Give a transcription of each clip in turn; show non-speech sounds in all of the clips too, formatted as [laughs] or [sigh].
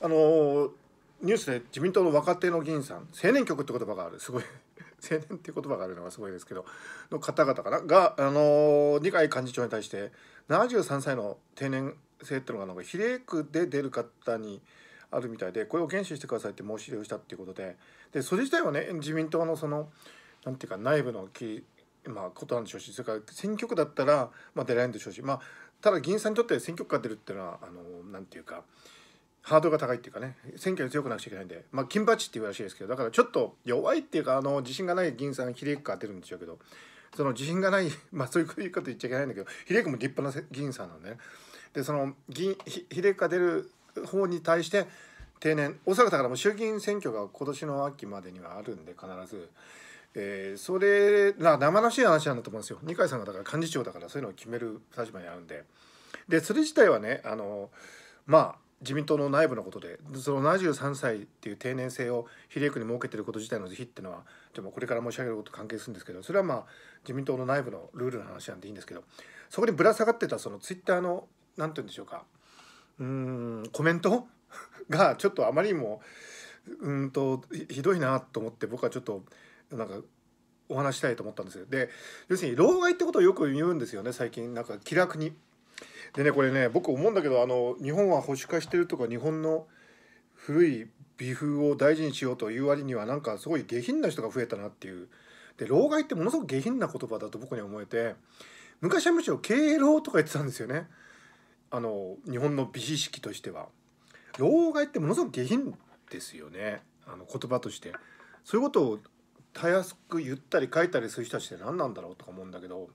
あのニュースで自民党の若手の議員さん青年局って言葉があるすごい [laughs] 青年っていう言葉があるのがすごいですけどの方々かなが、あの二階幹事長に対して73歳の定年制っていうのがなんか比例区で出る方にあるみたいでこれを厳守してくださいって申し入れをしたっていうことででそれ自体はね自民党のそのなんていうか内部のき、まあ、ことなんでしょうしそれから選挙区だったら、まあ、出られるんでしょうし、まあ、ただ議員さんにとって選挙区が出るっていうのはあのなんていうか。ハードが高いっていうかね選挙に強くなくちゃいけないんでまあ金八っていうらしいですけどだからちょっと弱いっていうかあの自信がない議員さん比例区が出るんでしょうけどその自信がない [laughs] まあそういうこと言っちゃいけないんだけど比例区も立派な議員さんなんでねでその議員比例区が出る方に対して定年大阪だからもう衆議院選挙が今年の秋までにはあるんで必ず。えー、それな生々しい話なんだと思うんですよ二階さんがだから幹事長だからそういうのを決める立場にあるんででそれ自体はねあのまあ自民党の内部のことでその73歳っていう定年制を比例区に設けてること自体の是非っていうのはでもこれから申し上げること関係するんですけどそれはまあ自民党の内部のルールの話なんでいいんですけどそこにぶら下がってたそのツイッターの何て言うんでしょうかうんコメント [laughs] がちょっとあまりにもうんとひどいなと思って僕はちょっとなんかお話したいと思ったんですよ。で要するに老害ってことをよく言うんですよね最近なんか気楽に。でねこれね僕思うんだけどあの日本は保守化してるとか日本の古い美風を大事にしようという割にはなんかすごい下品な人が増えたなっていうで老害ってものすごく下品な言葉だと僕には思えて昔はむしろ敬老とか言ってたんですよねあの日本の美意識としては老害ってものすごく下品ですよねあの言葉としてそういうことをたやすく言ったり書いたりする人たちって何なんだろうとか思うんだけど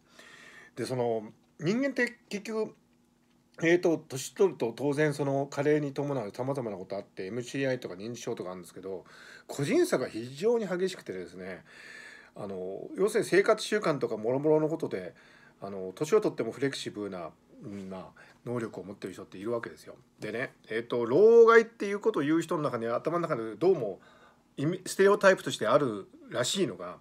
でその人間って結局えーと、年取ると当然その加齢に伴うさまざまなことあって MCI とか認知症とかあるんですけど個人差が非常に激しくてですねあの要するに生活習慣とかもろもろのことであの年をとってもフレキシブルな、まあ、能力を持ってる人っているわけですよ。でね、えーと、と老害っていうことを言う人の中に頭の中でどうもステレオタイプとしてあるらしいのが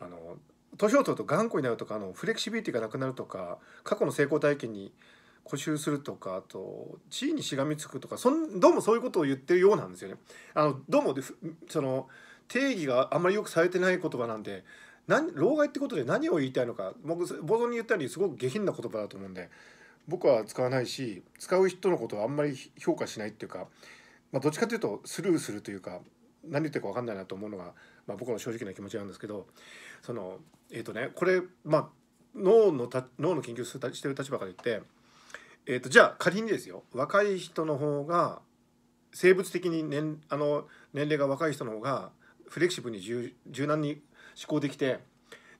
あの年を取ると頑固になるとかあのフレキシビリティがなくなるとか過去の成功体験に固執するとかあと地位にしがみつくとかそんどうもそういうことを言ってるようなんですよね。あのどうもその定義があんまりよくされてない言葉なんで何老害ってことで何を言いたいのか僕冒頭に言ったようにすごく下品な言葉だと思うんで僕は使わないし使う人のことはあんまり評価しないっていうか、まあ、どっちかというとスルーするというか何言ってるか分かんないなと思うのが、まあ、僕の正直な気持ちなんですけどそのえっ、ー、とねこれまあ脳のた脳の研究してる立場から言って、えーと、じゃあ仮にですよ若い人の方が生物的に年あの年齢が若い人の方がフレキシブルに柔軟に思考できて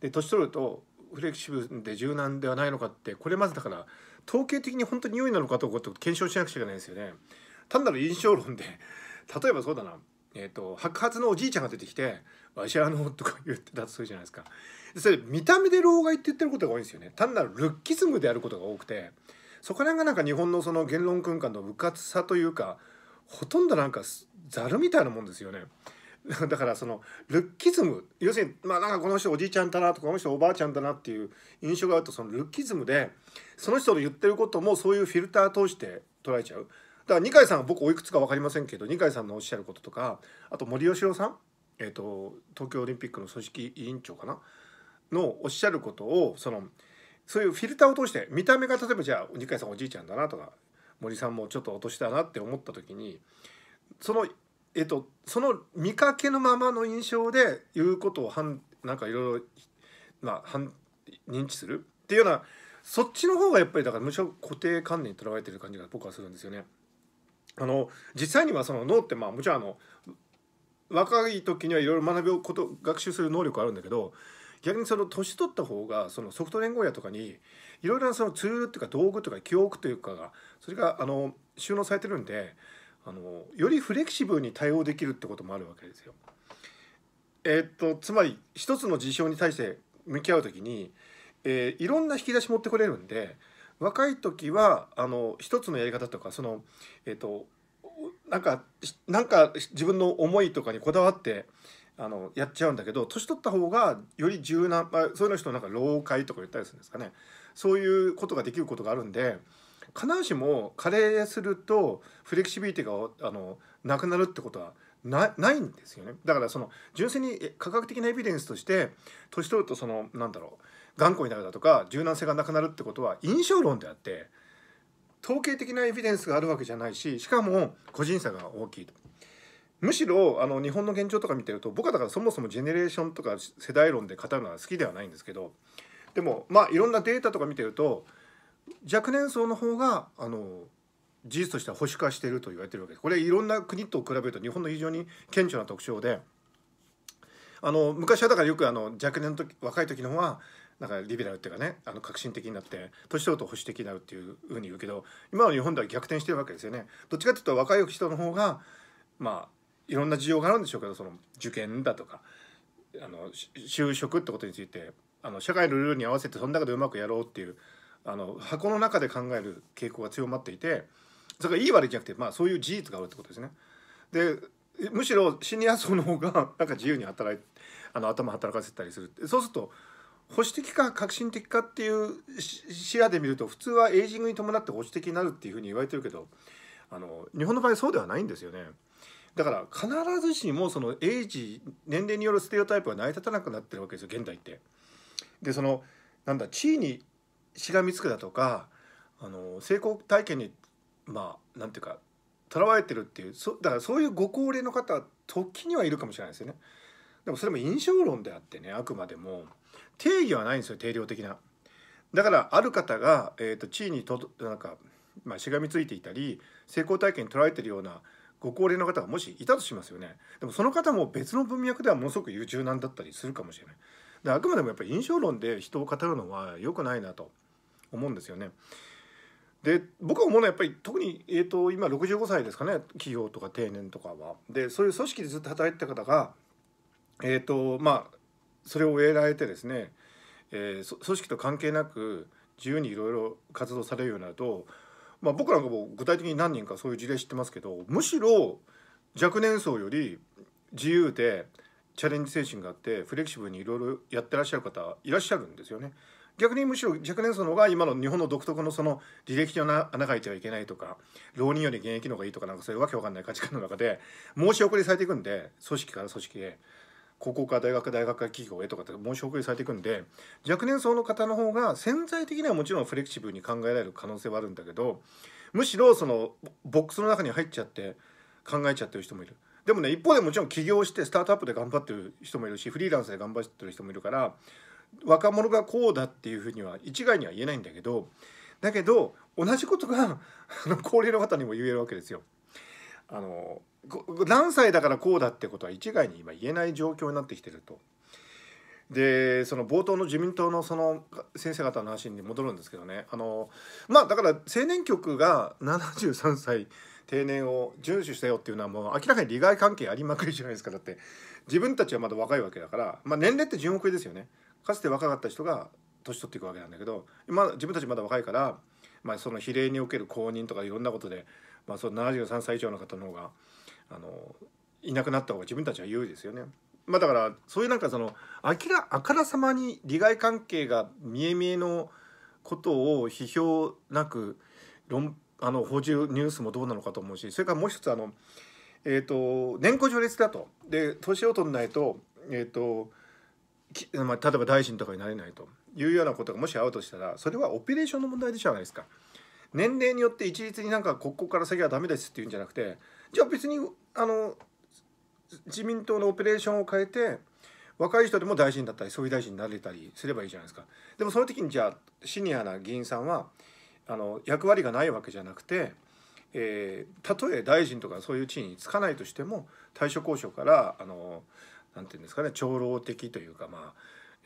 で年取るとフレキシブルで柔軟ではないのかってこれまずだから統計的に本当に良いなのかとか検証しなくちゃいけないですよね。単なる印象論で例えばそうだな、えーと白髪のおじいちゃんが出てきてわしあの」とか言ってたとするじゃないですかそれ見た目で老害って言ってることが多いんですよね単なるルッキズムであることが多くてそこら辺がなんか日本のその言論空間の迂闊さというかほとんどなんかざるみたいなもんですよね。[laughs] だからそのルッキズム要するにまあなんかこの人おじいちゃんだなとかこの人おばあちゃんだなっていう印象があるとそのルッキズムでその人の言ってることもそういうフィルター通して捉えちゃうだから二階さんは僕おいくつか分かりませんけど二階さんのおっしゃることとかあと森喜朗さんえーと、東京オリンピックの組織委員長かなのおっしゃることをそのそういうフィルターを通して見た目が例えばじゃあ二階さんおじいちゃんだなとか森さんもちょっとお年だなって思った時にそのえっ、ー、とその見かけのままの印象で言うことをはんなんかいろいろまあ認知するっていうようなそっちの方がやっぱりだからむしろ固定観念にとらわれてる感じが僕はするんですよね。あの実際にはその脳ってまあもちろんあの若い時にはいろいろ学ぶこと学習する能力あるんだけど逆にその年取った方がそのソフト連合やとかにいろいろなそのツールっていうか道具とか記憶というかがそれがあの収納されてるんであのよりフレキシブルに対応できるってこともあるわけですよ。えー、っとつまり一つの事象に対して向き合う時に、えー、いろんな引き出し持ってこれるんで若い時はあの一つのやり方とかその、えー、っとなんかなんか自分の思いとかにこだわってあのやっちゃうんだけど年取った方がより柔軟、まあ、そういうの人なんか老化とか言ったりするんですかねそういうことができることがあるんで必ずしも加齢するとフレキシビリティがあのなくなるってことはなないんですよねだからその純粋に科学的なエビデンスとして年取るとそのなんだろう頑固になるだとか柔軟性がなくなるってことは印象論であって統計的なエビデンスがあるわけじゃないししかも個人差が大きいと。むしろあの日本の現状とか見てると僕はだからそもそもジェネレーションとか世代論で語るのは好きではないんですけどでもまあいろんなデータとか見てると若年層の方があの事実としては保守化していると言われてるわけですこれいろんな国と比べると日本の非常に顕著な特徴であの昔はだからよくあの若年の時若い時の方はなんかリベラルっていうかねあの革新的になって年取ると保守的になるっていうふうに言うけど今の日本では逆転してるわけですよね。どっちかっていうと若い人の方がまあいろんな事情があるんでしょうけどその受験だとかあの就職ってことについてあの社会のルールに合わせてその中でうまくやろうっていうあの箱の中で考える傾向が強まっていてそれがいい悪いじゃなくて、まあ、そういう事実があるってことですね。でむしろシニア層の方がなんか自由に働いあの頭働かせたりするそうすると保守的か革新的かっていう視野で見ると普通はエイジングに伴って保守的になるっていうふうに言われてるけどあの日本の場合そうではないんですよね。だから必ずしもそのエイジ年齢によるステレオタイプは成り立たなくなってるわけですよ現代って。でそのなんだ地位にしがみつくだとかあの成功体験にまあなんていうかとらわれてるっていうそだからそういうご高齢の方は時にはいるかもしれないですよね。でもそれも印象論であってねあくまでも。定義はないんですよ定量的な。だからある方が、えーと、地位にとなんか、まあ、しがみついていたり成功体験に捉えてるようなご高齢の方がもしいたとしますよねでもその方も別の文脈ではものすごく優柔なんだったりするかもしれないあくまでもやっぱり印象論で人を語るのは良くないなと思うんですよねで僕は思うのはやっぱり特に、えーと、と今65歳ですかね企業とか定年とかはでそういう組織でずっと働いてた方がえっ、ー、とまあそれを得られてですね、えー、組織と関係なく自由にいろいろ活動されるようになると、まあ、僕なんかも具体的に何人かそういう事例知ってますけどむしろ若年層より自由でチャレンジ精神があってフレキシブルにいろいろやってらっしゃる方いらっしゃるんですよね。逆にむしろ若年層の方が今の日本の独特のその履歴書の穴が開いてはいけないとか浪人より現役の方がいいとかなんかそういうわけわかんない価値観の中で申し送りされていくんで組織から組織へ高校から大学大学から企業へとかって申し送りされていくんで若年層の方の方が潜在的にはもちろんフレキシブルに考えられる可能性はあるんだけどむしろそのボックスの中に入っちゃって考えちゃってる人もいる。でもね一方でもちろん起業してスタートアップで頑張ってる人もいるしフリーランスで頑張ってる人もいるから若者がこうだっていうふうには一概には言えないんだけどだけど同じことが高齢の方にも言えるわけですよ。あの何歳だからこうだってことは一概に今言えない状況になってきてると。でその冒頭の自民党のその先生方の話に戻るんですけどねあのまあだから青年局が73歳定年を遵守したよっていうのはもう明らかに利害関係ありまくりじゃないですかだって自分たちはまだ若いわけだから、まあ、年齢って順億ですよねかつて若かった人が年取っていくわけなんだけど、まあ、自分たちまだ若いから、まあ、その比例における公認とかいろんなことでまあ、その73歳以上の方の方があのいなくなった方が自分たちは優位ですよね。まあ、だからそういうなんかそのあきらあからさまに利害関係が見え見えのことを批評なく論あの報じるニュースもどうなのかと思うしそれからもう一つあの、えーと、年功序列だとで年を取らないと,、えーとまあ、例えば大臣とかになれないというようなことがもしあるとしたらそれはオペレーションの問題でじゃないですか。年齢によって一律になんかここから先はダメですっていうんじゃなくてじゃあ別にあの自民党のオペレーションを変えて若い人でも大臣だったり総理大臣になれたりすればいいじゃないですかでもその時にじゃあシニアな議員さんはあの役割がないわけじゃなくて、えたとえ大臣とかそういう地位につかないとしても対処交渉からあのなんていうんですかね長老的というかまあ、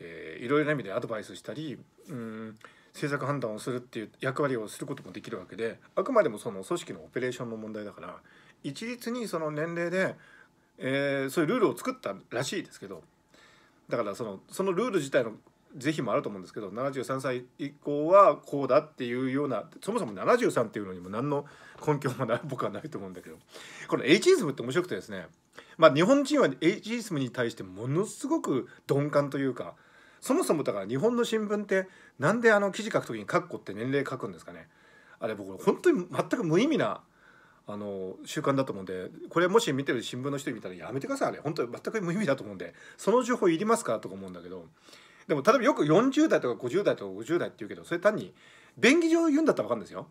えー、いろいろな意味でアドバイスしたりうん政策判断をするっていう役割をすることもできるわけであくまでもその組織のオペレーションの問題だから一律にその年齢で、えー、そういうルールを作ったらしいですけどだからそのそのルール自体の是非もあると思うんですけど73歳以降はこうだっていうようなそもそも73っていうのにも何の根拠もない [laughs] 僕はないと思うんだけどこのエイジズムって面白くてですねまあ日本人はエイジズムに対してものすごく鈍感というかそもそもだから日本の新聞ってなんであの記事書くきに「カッコ」って年齢書くんですかねあれ僕本当に全く無意味なあの習慣だと思うんでこれもし見てる新聞の人見たらやめてくださいあれ本当に全く無意味だと思うんでその情報いりますかとか思うんだけどでも例えばよく40代とか50代とか50代って言うけどそれ単に便宜上言うんだったら分かるんですよ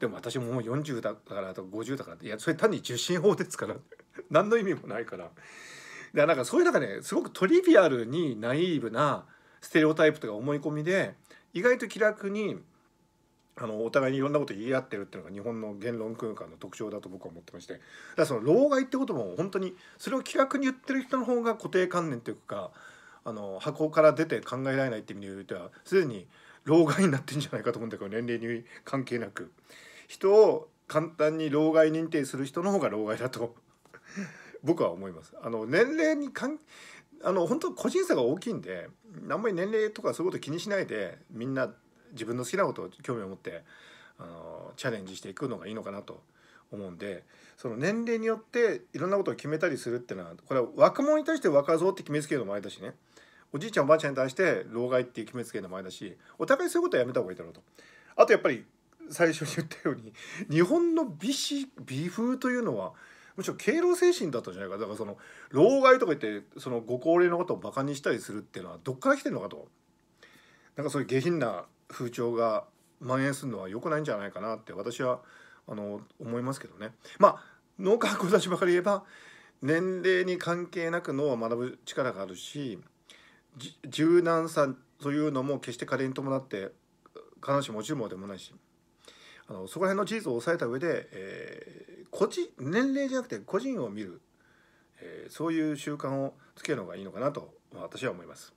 でも私ももう40だからとか50だからっていやそれ単に受信法ですから [laughs] 何の意味もないからでなんかそういう中ねすごくトリビアルにナイーブなステレオタイプとか思い込みで意外と気楽にあのお互いにいろんなこと言い合ってるっていうのが日本の言論空間の特徴だと僕は思ってましてだからその老害ってことも本当にそれを気楽に言ってる人の方が固定観念というかあの箱から出て考えられないっていう意味で言うとはすでに老害になってんじゃないかと思うんだけど年齢に関係なく人を簡単に老害認定する人の方が老害だと僕は思います。あの年齢にかんあの本当個人差が大きいんであんまり年齢とかそういうこと気にしないでみんな自分の好きなことを興味を持ってあのチャレンジしていくのがいいのかなと思うんでその年齢によっていろんなことを決めたりするっていうのはこれは若者に対して若造って決めつけるのもあれだしねおじいちゃんおばあちゃんに対して老害って決めつけるのもあれだしお互いそういうことはやめた方がいいだろうと。あとやっぱり最初に言ったように日本の美し美風というのはむしろ敬老精神だったんじゃないかだからその老害とか言ってそのご高齢の方をバカにしたりするっていうのはどっから来てんのかとなんかそういう下品な風潮が蔓延するのは良くないんじゃないかなって私はあの思いますけどね。まあ農家たちばかり言えば年齢に関係なく脳は学ぶ力があるし柔軟さというのも決して加齢に伴って必ずしも落ちるものでもないしあのそこら辺の事実を抑えた上で、えー、個人年齢じゃなくて個人を見る、えー、そういう習慣をつけるのがいいのかなと私は思います。